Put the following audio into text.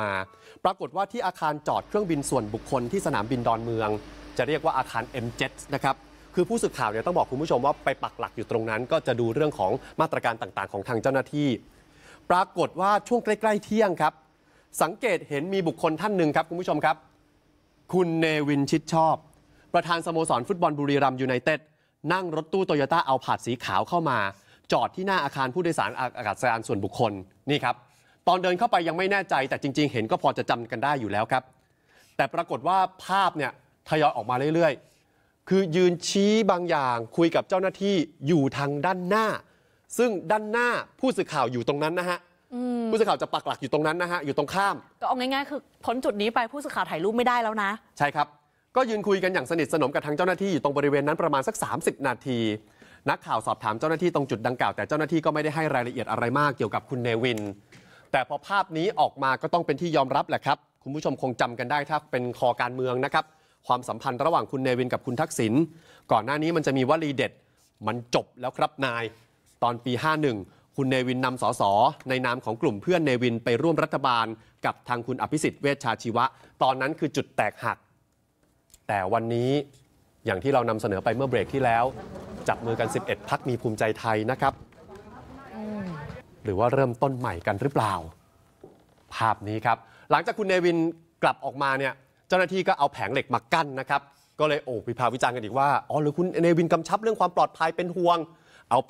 มาปรากฏว่าที่อาคารจอดเครื่องบินส่วนบุคคลที่สนามบินดอนเมือง จะเรียกว่าอาคาร M7 นะครับ คือผู้สื่อข่าวเนี่ยต้องบอกคุณผู้ชมว่าไปปักหลักอยู่ตรงนั้น ก็จะดูเรื่องของมาตรการต่างๆ ของทางเจ้าหน้าที่ ปรากฏว่าช่วงใกล้ ๆ เที่ยงครับ สังเกตเห็นมีบุคคลท่านหนึ่งครับคุณผู้ชมครับ คุณเนวินชิดชอบ ประธานสโมสรฟุตบอลบุรีรัมย์ยูไนเต็ดนั่งรถตู้โตโยต้าเอาผาดสีขาวเข้ามา จอดที่หน้าอาคารผู้โดยสารอากาศยานส่วนบุคคลนี่ครับตอนเดินเข้าไปยังไม่แน่ใจแต่จริงๆ เห็นก็พอจะจำกันได้อยู่แล้วครับ แต่ปรากฏว่าภาพเนี่ยทยอยออกมาเรื่อย ๆ คือยืนชี้บางอย่างคุยกับเจ้าหน้าที่อยู่ทางด้านหน้า ซึ่งด้านหน้าผู้สื่อข่าวอยู่ตรงนั้นนะฮะ ผู้สื่อข่าวจะปักหลักอยู่ตรงนั้นนะฮะ อยู่ตรงข้ามก็เอาง่ายๆคือพ้นจุดนี้ไปผู้สื่อข่าวถ่ายรูปไม่ได้แล้วนะ ใช่ครับ ก็ยืนคุยกันอย่างสนิทสนมกับทางเจ้าหน้าที่อยู่ตรงบริเวณนั้น ประมาณสัก 30 นาที นักข่าวสอบถามเจ้าหน้าที่ตรงจุดดังกล่าวแต่เจ้าหน้าที่ก็ไม่ได้ให้รายละเอียดอะไรมากเกี่ยวกับคุณเนวินแต่พอภาพนี้ออกมาก็ต้องเป็นที่ยอมรับแหละครับคุณผู้ชมคงจำกันได้ถ้าเป็นคอการเมืองนะครับ ความสัมพันธ์ระหว่างคุณเนวินกับคุณทักษิณก่อนหน้านี้มันจะมีวลีเด็ด มันจบแล้วครับนาย ตอนปี 51 คุณเนวินนำสส ในนามของกลุ่มเพื่อนเนวินไปร่วมรัฐบาล กับทางคุณอภิสิทธิ์เวชชาชีวะ ตอนนั้นคือจุดแตกหักแต่วันนี้อย่างที่เรานำเสนอไปเมื่อเบรกที่แล้ว จับมือกัน 11พักมีภูมิใจไทยนะครับหรือว่าเริ่มต้นใหม่กันหรือเปล่า ภาพนี้ครับ หลังจากคุณเนวินกลับออกมาเนี่ยเจ้าหน้าที่ก็เอาแผงเหล็กมากั้นนะครับ ก็เลยโอ้วิพากษวิจารณ์กันอีกว่า อ๋อหรือคุณเนวินกำชับเรื่องความปลอดภัยเป็นห่วง